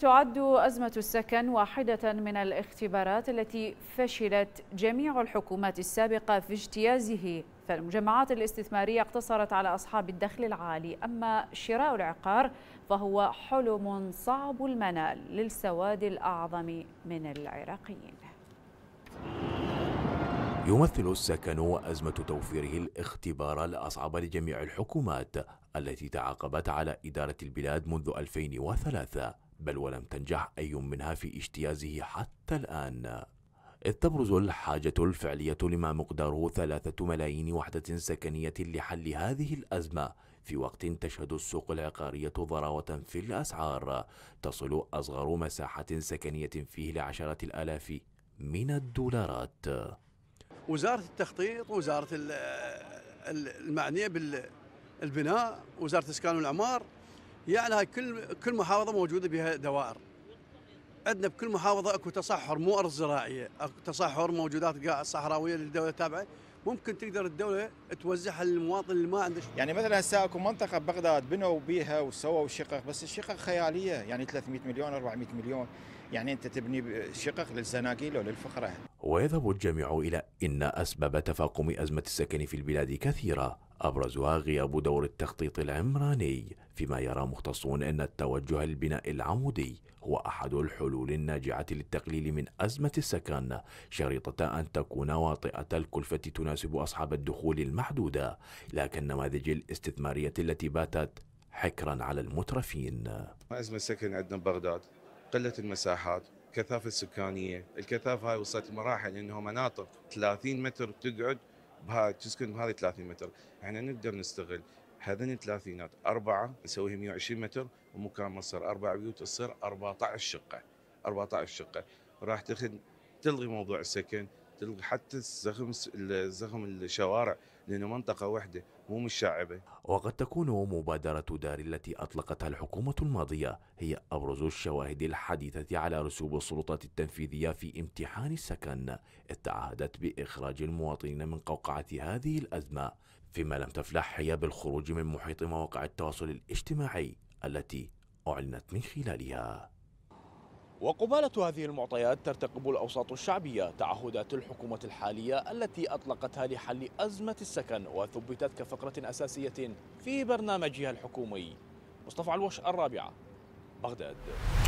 تعد أزمة السكن واحدة من الاختبارات التي فشلت جميع الحكومات السابقة في اجتيازه فالمجمعات الاستثمارية اقتصرت على أصحاب الدخل العالي أما شراء العقار فهو حلم صعب المنال للسواد الأعظم من العراقيين يمثل السكن وأزمة توفيره الاختبار الأصعب لجميع الحكومات التي تعاقبت على إدارة البلاد منذ 2003 بل ولم تنجح أي منها في اجتيازه حتى الآن إذ تبرز الحاجة الفعلية لما مقداره ثلاثة ملايين وحدة سكنية لحل هذه الأزمة في وقت تشهد السوق العقارية ضراوة في الأسعار تصل أصغر مساحة سكنية فيه لعشرة الآلاف من الدولارات وزارة التخطيط وزارة المعنية بالبناء وزارة الإسكان والإعمار يعني هاي كل كل محافظه موجوده بها دوائر عندنا بكل محافظه اكو تصحر مو ارض زراعيه اكو تصحر موجودات صحراويه للدوله تابعه ممكن تقدر الدوله توزعها للمواطن اللي ما عنده يعني مثلا هسه اكو منطقه ببغداد بنوا بيها وسووا شقق بس الشقق خياليه يعني 300 مليون 400 مليون يعني انت تبني شقق للزناقيل وللفقره ويذهب الجميع الى ان اسباب تفاقم ازمه السكن في البلاد كثيره أبرزها غياب دور التخطيط العمراني فيما يرى مختصون أن التوجه البناء العمودي هو أحد الحلول الناجعة للتقليل من أزمة السكن شريطة أن تكون واطئة الكلفة تناسب أصحاب الدخول المحدودة لكن النماذج الاستثمارية التي باتت حكرا على المترفين أزمة السكن عندنا ببغداد قلة المساحات الكثافة السكانية الكثافة هاي وصلت مراحل أنه مناطق 30 متر تقعد بهاي تسكن بهذه 30 متر احنا نقدر نستغل هذين الثلاثينات أربعة نسويها 120 متر ومكان ما تصير أربع بيوت تصير 14 شقة 14 شقة راح تخد تلغي موضوع السكن تلقى حتى الزخم الزخم الشوارع لأنه منطقة واحدة مو متشعبة وقد تكون مبادرة دار التي أطلقتها الحكومة الماضية هي أبرز الشواهد الحديثة على رسوب السلطات التنفيذية في امتحان السكن اتعهدت بإخراج المواطنين من قوقعة هذه الأزمة فيما لم تفلح هي بالخروج من محيط مواقع التواصل الاجتماعي التي أعلنت من خلالها وقبالة هذه المعطيات ترتقب الأوساط الشعبية تعهدات الحكومة الحالية التي أطلقتها لحل أزمة السكن وثبتت كفقرة أساسية في برنامجها الحكومي مصطفى الوش الرابعة بغداد